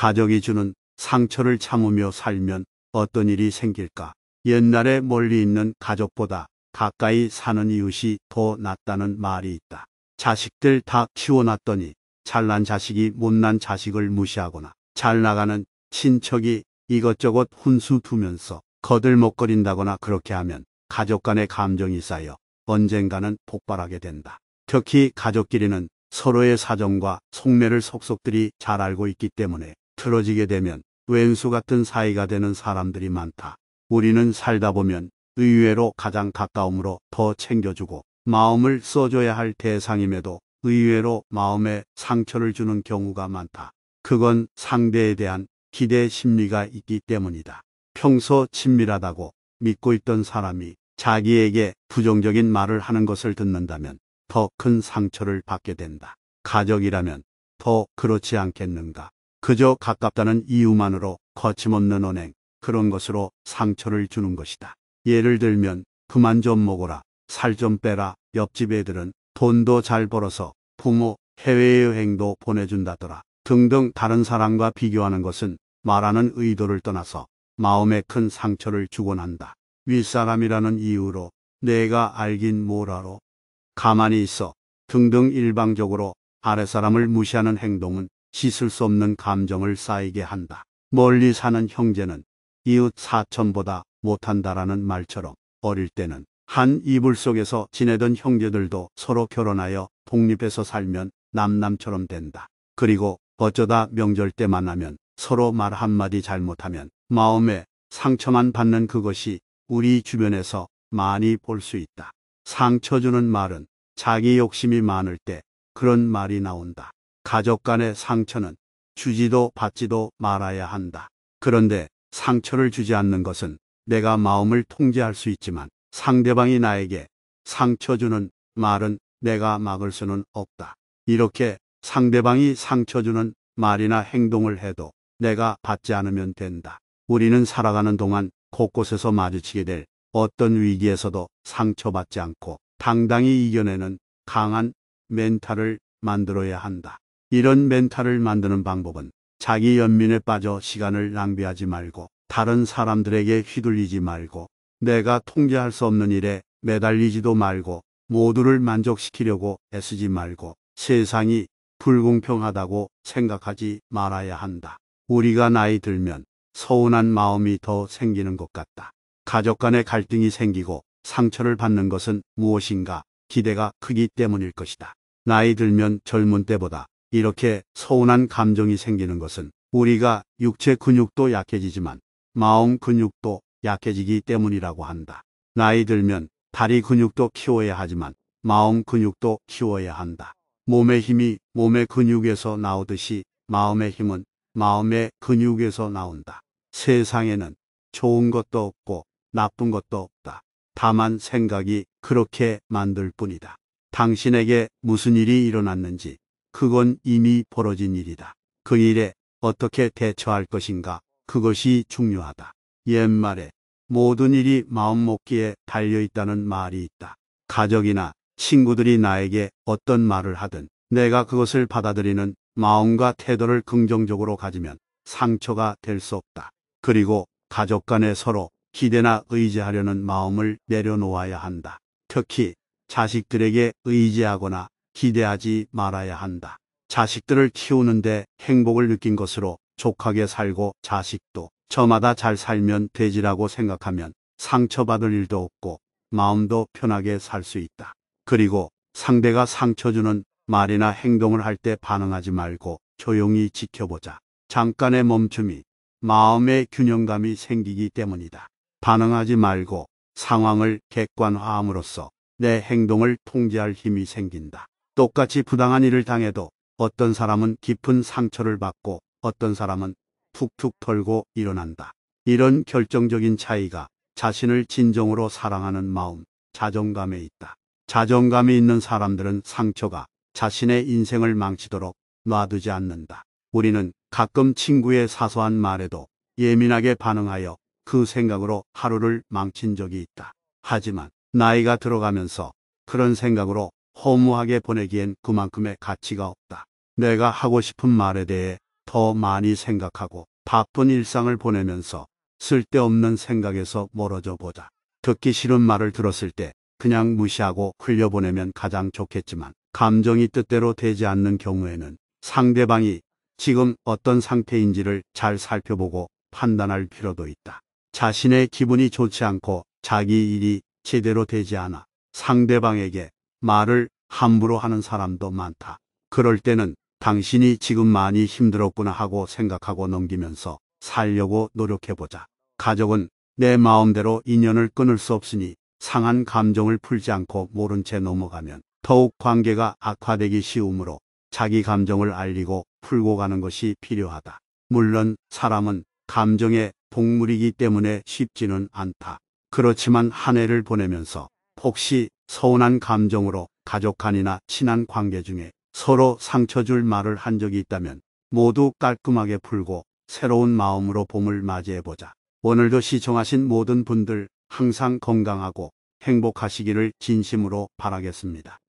가정이 주는 상처를 참으며 살면 어떤 일이 생길까? 옛날에 멀리 있는 가족보다 가까이 사는 이웃이 더 낫다는 말이 있다. 자식들 다 키워놨더니 잘난 자식이 못난 자식을 무시하거나 잘 나가는 친척이 이것저것 훈수 두면서 거들먹거린다거나 그렇게 하면 가족 간의 감정이 쌓여 언젠가는 폭발하게 된다. 특히 가족끼리는 서로의 사정과 속내를 속속들이 잘 알고 있기 때문에 틀어지게 되면 왼수 같은 사이가 되는 사람들이 많다. 우리는 살다 보면 의외로 가장 가까움으로 더 챙겨주고 마음을 써줘야 할 대상임에도 의외로 마음에 상처를 주는 경우가 많다. 그건 상대에 대한 기대 심리가 있기 때문이다. 평소 친밀하다고 믿고 있던 사람이 자기에게 부정적인 말을 하는 것을 듣는다면 더 큰 상처를 받게 된다. 가족이라면 더 그렇지 않겠는가. 그저 가깝다는 이유만으로 거침없는 언행, 그런 것으로 상처를 주는 것이다. 예를 들면 그만 좀 먹어라, 살 좀 빼라, 옆집 애들은 돈도 잘 벌어서 부모, 해외여행도 보내준다더라 등등 다른 사람과 비교하는 것은 말하는 의도를 떠나서 마음에 큰 상처를 주곤 한다. 윗사람이라는 이유로 내가 알긴 뭐라로 가만히 있어 등등 일방적으로 아랫사람을 무시하는 행동은 씻을 수 없는 감정을 쌓이게 한다. 멀리 사는 형제는 이웃 사촌보다 못한다라는 말처럼 어릴 때는 한 이불 속에서 지내던 형제들도 서로 결혼하여 독립해서 살면 남남처럼 된다. 그리고 어쩌다 명절 때 만나면 서로 말 한마디 잘못하면 마음에 상처만 받는 그것이 우리 주변에서 많이 볼 수 있다. 상처 주는 말은 자기 욕심이 많을 때 그런 말이 나온다. 가족 간의 상처는 주지도 받지도 말아야 한다. 그런데 상처를 주지 않는 것은 내가 마음을 통제할 수 있지만 상대방이 나에게 상처 주는 말은 내가 막을 수는 없다. 이렇게 상대방이 상처 주는 말이나 행동을 해도 내가 받지 않으면 된다. 우리는 살아가는 동안 곳곳에서 마주치게 될 어떤 위기에서도 상처받지 않고 당당히 이겨내는 강한 멘탈을 만들어야 한다. 이런 멘탈을 만드는 방법은 자기 연민에 빠져 시간을 낭비하지 말고 다른 사람들에게 휘둘리지 말고 내가 통제할 수 없는 일에 매달리지도 말고 모두를 만족시키려고 애쓰지 말고 세상이 불공평하다고 생각하지 말아야 한다. 우리가 나이 들면 서운한 마음이 더 생기는 것 같다. 가족 간의 갈등이 생기고 상처를 받는 것은 무엇인가 기대가 크기 때문일 것이다. 나이 들면 젊은 때보다 이렇게 서운한 감정이 생기는 것은 우리가 육체 근육도 약해지지만 마음 근육도 약해지기 때문이라고 한다. 나이 들면 다리 근육도 키워야 하지만 마음 근육도 키워야 한다. 몸의 힘이 몸의 근육에서 나오듯이 마음의 힘은 마음의 근육에서 나온다. 세상에는 좋은 것도 없고 나쁜 것도 없다. 다만 생각이 그렇게 만들 뿐이다. 당신에게 무슨 일이 일어났는지 그건 이미 벌어진 일이다. 그 일에 어떻게 대처할 것인가 그것이 중요하다. 옛말에 모든 일이 마음먹기에 달려있다는 말이 있다. 가족이나 친구들이 나에게 어떤 말을 하든 내가 그것을 받아들이는 마음과 태도를 긍정적으로 가지면 상처가 될 수 없다. 그리고 가족 간에 서로 기대나 의지하려는 마음을 내려놓아야 한다. 특히 자식들에게 의지하거나 기대하지 말아야 한다. 자식들을 키우는데 행복을 느낀 것으로 족하게 살고 자식도 저마다 잘 살면 되지라고 생각하면 상처받을 일도 없고 마음도 편하게 살 수 있다. 그리고 상대가 상처주는 말이나 행동을 할 때 반응하지 말고 조용히 지켜보자. 잠깐의 멈춤이 마음의 균형감이 생기기 때문이다. 반응하지 말고 상황을 객관화함으로써 내 행동을 통제할 힘이 생긴다. 똑같이 부당한 일을 당해도 어떤 사람은 깊은 상처를 받고 어떤 사람은 툭툭 털고 일어난다. 이런 결정적인 차이가 자신을 진정으로 사랑하는 마음, 자존감에 있다. 자존감이 있는 사람들은 상처가 자신의 인생을 망치도록 놔두지 않는다. 우리는 가끔 친구의 사소한 말에도 예민하게 반응하여 그 생각으로 하루를 망친 적이 있다. 하지만 나이가 들어가면서 그런 생각으로 허무하게 보내기엔 그만큼의 가치가 없다. 내가 하고 싶은 말에 대해 더 많이 생각하고 바쁜 일상을 보내면서 쓸데없는 생각에서 멀어져 보자. 듣기 싫은 말을 들었을 때 그냥 무시하고 흘려보내면 가장 좋겠지만 감정이 뜻대로 되지 않는 경우에는 상대방이 지금 어떤 상태인지를 잘 살펴보고 판단할 필요도 있다. 자신의 기분이 좋지 않고 자기 일이 제대로 되지 않아 상대방에게 말을 함부로 하는 사람도 많다. 그럴 때는 당신이 지금 많이 힘들었구나 하고 생각하고 넘기면서 살려고 노력해보자. 가족은 내 마음대로 인연을 끊을 수 없으니 상한 감정을 풀지 않고 모른 채 넘어가면 더욱 관계가 악화되기 쉬우므로 자기 감정을 알리고 풀고 가는 것이 필요하다. 물론 사람은 감정의 동물이기 때문에 쉽지는 않다. 그렇지만 한 해를 보내면서 혹시 서운한 감정으로 가족 간이나 친한 관계 중에 서로 상처 줄 말을 한 적이 있다면 모두 깔끔하게 풀고 새로운 마음으로 봄을 맞이해보자. 오늘도 시청하신 모든 분들 항상 건강하고 행복하시기를 진심으로 바라겠습니다.